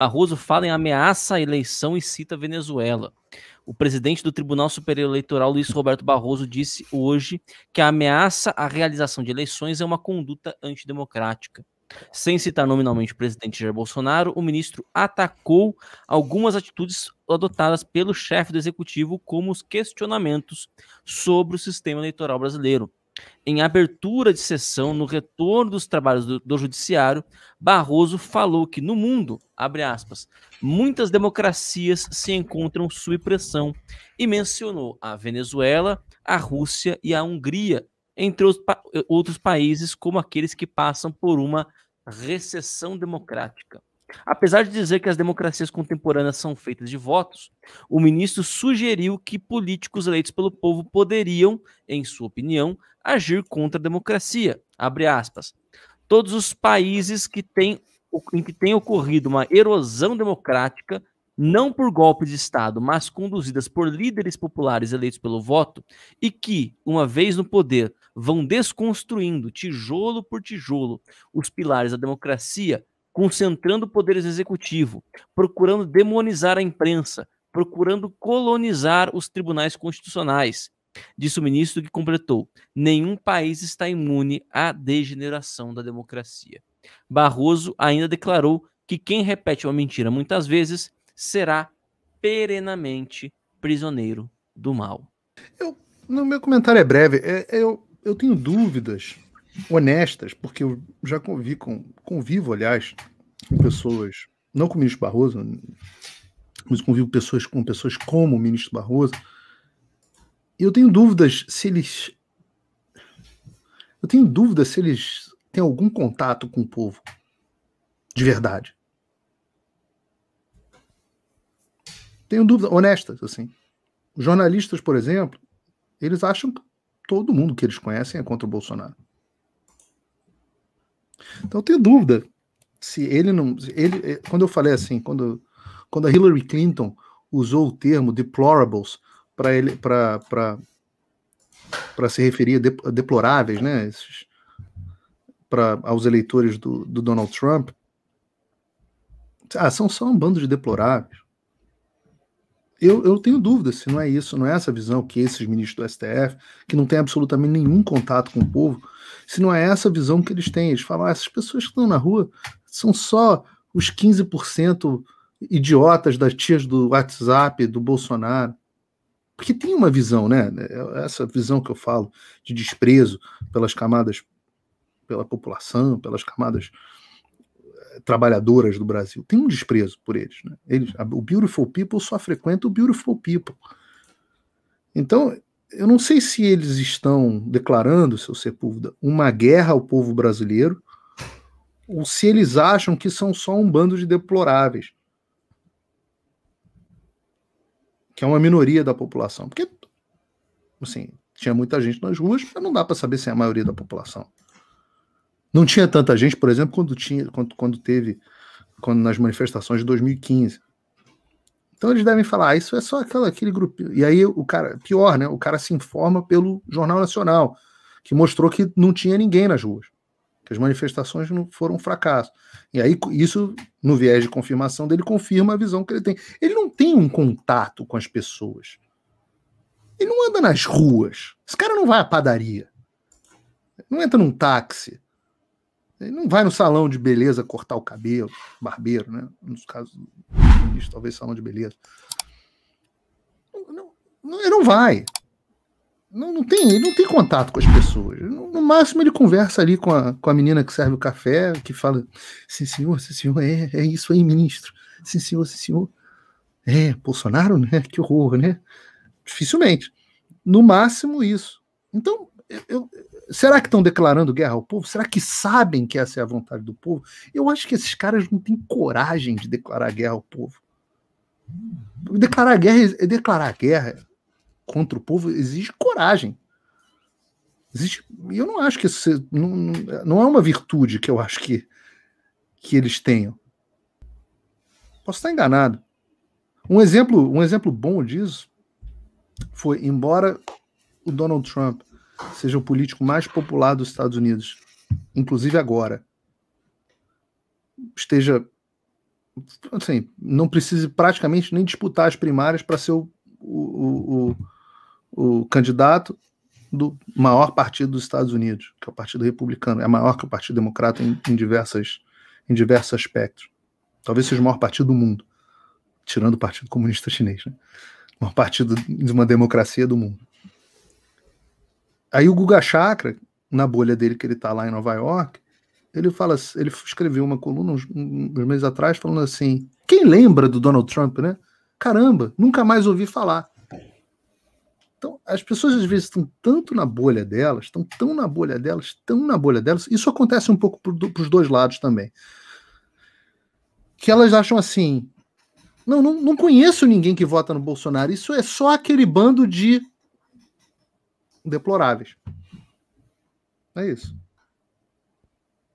Barroso fala em ameaça à eleição e cita Venezuela. O presidente do Tribunal Superior Eleitoral, Luiz Roberto Barroso, disse hoje que a ameaça à realização de eleições é uma conduta antidemocrática. Sem citar nominalmente o presidente Jair Bolsonaro, o ministro atacou algumas atitudes adotadas pelo chefe do executivo, como os questionamentos sobre o sistema eleitoral brasileiro. Em abertura de sessão, no retorno dos trabalhos do, do Judiciário, Barroso falou que no mundo, aspas, muitas democracias se encontram sob pressão e mencionou a Venezuela, a Rússia e a Hungria, entre os, outros países como aqueles que passam por uma recessão democrática. Apesar de dizer que as democracias contemporâneas são feitas de votos, o ministro sugeriu que políticos eleitos pelo povo poderiam, em sua opinião, agir contra a democracia. Todos os países que têm, em que tem ocorrido uma erosão democrática, não por golpe de Estado, mas conduzidas por líderes populares eleitos pelo voto, e que, uma vez no poder, vão desconstruindo, tijolo por tijolo, os pilares da democracia, concentrando poderes executivos, executivo, procurando demonizar a imprensa, procurando colonizar os tribunais constitucionais. Disse o ministro que completou: nenhum país está imune à degeneração da democracia. Barroso ainda declarou que quem repete uma mentira muitas vezes será perenamente prisioneiro do mal. Eu, no meu comentário é breve. É, eu, eu tenho dúvidas honestas, porque eu já com, convivo, aliás, com pessoas, não com o ministro Barroso, mas convivo pessoas com pessoas como o ministro Barroso. e Eu tenho dúvidas se eles. Eu tenho dúvidas se eles têm algum contato com o povo. De verdade. Tenho dúvidas honestas, assim. Os jornalistas, por exemplo, eles acham que todo mundo que eles conhecem é contra o Bolsonaro. Então eu tenho dúvida se ele não. Ele, eh, quando eu falei assim, quando, quando a Hillary Clinton usou o termo deplorables para ele para para se referir a de, deploráveis, né? para aos eleitores do, do Donald Trump. Ah, são só um bando de deploráveis. Eu, eu, tenho dúvidas se não é isso, não é essa visão que esses ministros do STF, que não tem absolutamente nenhum contato com o povo, se não é essa a visão que eles têm. Eles falam, ah, essas pessoas que estão na rua são só os 15% idiotas das tias do WhatsApp, do Bolsonaro. Porque tem uma visão, né? É essa visão que eu falo de desprezo pelas camadas, pela população, pelas camadas eh, trabalhadoras do Brasil. Tem um desprezo por eles. Né? eles o Beautiful People só frequenta o Beautiful People. Então, eu não sei se eles estão declarando, seu Sepúlveda, uma guerra ao povo brasileiro, ou se eles acham que são só um bando de deploráveis. Que é uma minoria da população. Porque, assim, tinha muita gente nas ruas, mas não dá para saber se é a maioria da população. Não tinha tanta gente, por exemplo, quando tinha, quando, quando teve, quando nas manifestações de 2015. Então eles devem falar, ah, isso é só aquela, aquele grupo. E aí o cara, pior, né? O cara se informa pelo Jornal Nacional, que mostrou que não tinha ninguém nas ruas, que as manifestações não foram um fracasso. E aí isso, no viés de confirmação dele, confirma a visão que ele tem. Ele não tem um contato com as pessoas. Ele não anda nas ruas. Esse cara não vai à padaria. Não entra num táxi. Ele não vai no salão de beleza cortar o cabelo, barbeiro, né? Nos casos, talvez salão de beleza. Não, não, ele não vai. Não, não tem, ele não tem contato com as pessoas. No, no, máximo, ele conversa ali com a, com a menina que serve o café, que fala: sim, senhor, sim, senhor, é, é isso aí, ministro. Sim, senhor, sim, senhor. É, Bolsonaro, né? Que horror, né? Dificilmente. No máximo, isso. Então, eu, será que estão declarando guerra ao povo? Será que sabem que essa é a vontade do povo? Eu acho que esses caras não têm coragem de declarar guerra ao povo. Declarar guerra, declarar guerra contra o povo exige coragem. Exige, eu não acho que isso não, não é uma virtude que eu acho que, que eles tenham. Posso estar enganado. Um exemplo, um exemplo bom disso foi, embora o Donald Trump seja o político mais popular dos Estados Unidos, inclusive agora, esteja assim, não precise praticamente nem disputar as primárias para ser o, o, o, o, candidato do maior partido dos Estados Unidos, que é o Partido Republicano, é maior que o Partido Democrata em, em diversas, em diversos aspectos. Talvez seja o maior partido do mundo, tirando o Partido Comunista Chinês, né? o maior partido de uma democracia do mundo. Aí o Guga Chakra, na bolha dele que ele está lá em Nova York, ele fala, ele escreveu uma coluna uns, uns, meses atrás falando assim: quem lembra do Donald Trump, né? Caramba, nunca mais ouvi falar. Então, as pessoas às vezes estão tanto na bolha delas, estão tão na bolha delas, tão na bolha delas. Isso acontece um pouco para os dois lados também. Que elas acham assim: não, não, não conheço ninguém que vota no Bolsonaro. Isso é só aquele bando de deploráveis. É isso.